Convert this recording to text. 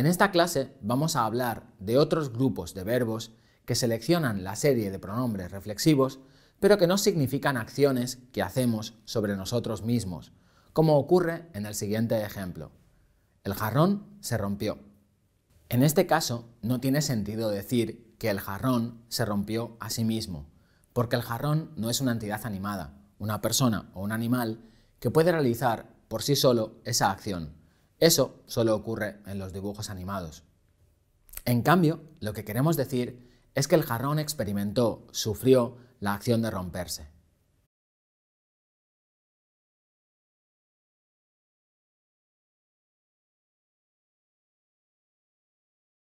En esta clase vamos a hablar de otros grupos de verbos que seleccionan la serie de pronombres reflexivos, pero que no significan acciones que hacemos sobre nosotros mismos, como ocurre en el siguiente ejemplo. El jarrón se rompió. En este caso, no tiene sentido decir que el jarrón se rompió a sí mismo, porque el jarrón no es una entidad animada, una persona o un animal que puede realizar por sí solo esa acción. Eso solo ocurre en los dibujos animados. En cambio, lo que queremos decir es que el jarrón experimentó, sufrió la acción de romperse.